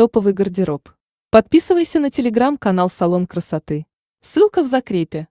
Топовый гардероб. Подписывайся на телеграм-канал «Салон красоты». Ссылка в закрепе.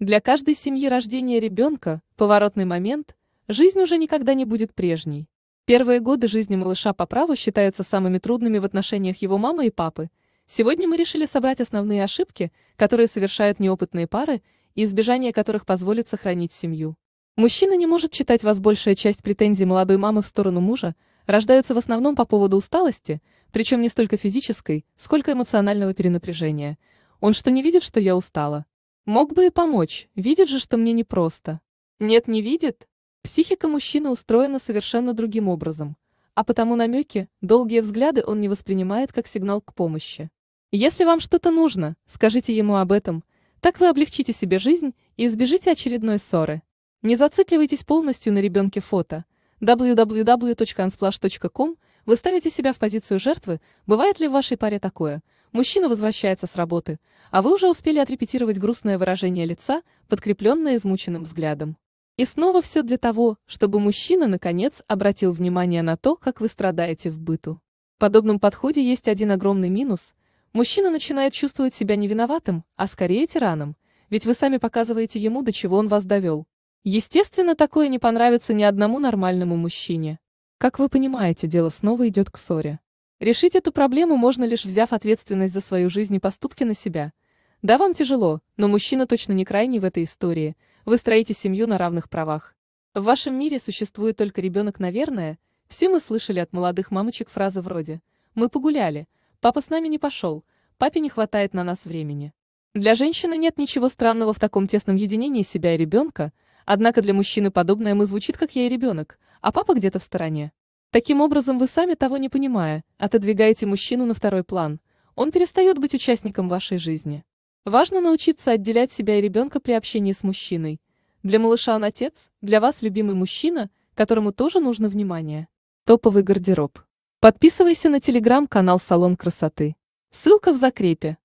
Для каждой семьи рождение ребенка, поворотный момент, жизнь уже никогда не будет прежней. Первые годы жизни малыша по праву считаются самыми трудными в отношениях его мамы и папы. Сегодня мы решили собрать основные ошибки, которые совершают неопытные пары, и избежание которых позволит сохранить семью. Мужчина не может читать вас большая часть претензий молодой мамы в сторону мужа, рождаются в основном по поводу усталости, причем не столько физической, сколько эмоционального перенапряжения. Он что не видит, что я устала? Мог бы и помочь, видит же, что мне непросто. Нет, не видит. Психика мужчины устроена совершенно другим образом. А потому намеки, долгие взгляды он не воспринимает как сигнал к помощи. Если вам что-то нужно, скажите ему об этом. Так вы облегчите себе жизнь и избежите очередной ссоры. Не зацикливайтесь полностью на ребенке фото – www.unsplash.com вы ставите себя в позицию жертвы, бывает ли в вашей паре такое? Мужчина возвращается с работы, а вы уже успели отрепетировать грустное выражение лица, подкрепленное измученным взглядом. И снова все для того, чтобы мужчина, наконец, обратил внимание на то, как вы страдаете в быту. В подобном подходе есть один огромный минус. Мужчина начинает чувствовать себя не виноватым, а скорее тираном, ведь вы сами показываете ему, до чего он вас довел. Естественно, такое не понравится ни одному нормальному мужчине. Как вы понимаете, дело снова идет к ссоре. Решить эту проблему можно лишь взяв ответственность за свою жизнь и поступки на себя. Да, вам тяжело, но мужчина точно не крайний в этой истории. Вы строите семью на равных правах. В вашем мире существует только ребенок, наверное. Все мы слышали от молодых мамочек фразы вроде «Мы погуляли, папа с нами не пошел, папе не хватает на нас времени». Для женщины нет ничего странного в таком тесном единении себя и ребенка, Однако для мужчины подобное мы звучит, как я и ребенок, а папа где-то в стороне. Таким образом, вы сами того не понимая, отодвигаете мужчину на второй план. Он перестает быть участником вашей жизни. Важно научиться отделять себя и ребенка при общении с мужчиной. Для малыша он отец, для вас любимый мужчина, которому тоже нужно внимание. Топовый гардероб. Подписывайся на телеграм-канал «Салон красоты». Ссылка в закрепе.